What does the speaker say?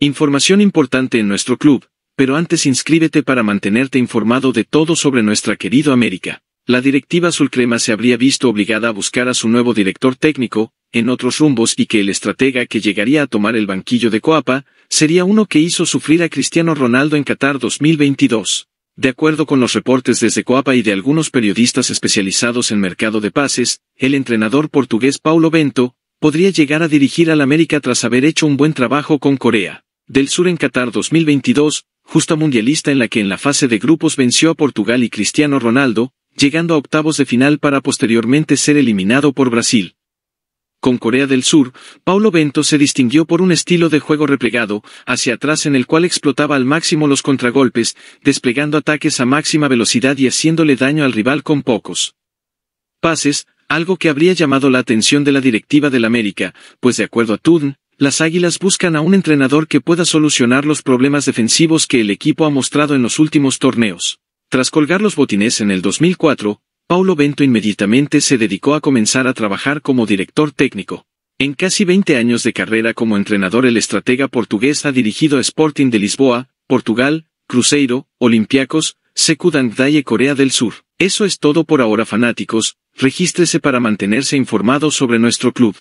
Información importante en nuestro club, pero antes inscríbete para mantenerte informado de todo sobre nuestra querido América. La directiva azulcrema se habría visto obligada a buscar a su nuevo director técnico, en otros rumbos y que el estratega que llegaría a tomar el banquillo de Coapa, sería uno que hizo sufrir a Cristiano Ronaldo en Qatar 2022. De acuerdo con los reportes desde Coapa y de algunos periodistas especializados en mercado de pases, el entrenador portugués Paulo Bento, podría llegar a dirigir al América tras haber hecho un buen trabajo con Corea del Sur en Qatar 2022, justa mundialista en la que en la fase de grupos venció a Portugal y Cristiano Ronaldo, llegando a octavos de final para posteriormente ser eliminado por Brasil. Con Corea del Sur, Paulo Bento se distinguió por un estilo de juego replegado, hacia atrás en el cual explotaba al máximo los contragolpes, desplegando ataques a máxima velocidad y haciéndole daño al rival con pocos pases, algo que habría llamado la atención de la directiva del América, pues de acuerdo a Tudn, las Águilas buscan a un entrenador que pueda solucionar los problemas defensivos que el equipo ha mostrado en los últimos torneos. Tras colgar los botines en el 2004, Paulo Bento inmediatamente se dedicó a comenzar a trabajar como director técnico. En casi 20 años de carrera como entrenador el estratega portugués ha dirigido Sporting de Lisboa, Portugal, Cruzeiro, Olympiacos, Sekudangdai y Corea del Sur. Eso es todo por ahora fanáticos, regístrese para mantenerse informado sobre nuestro club.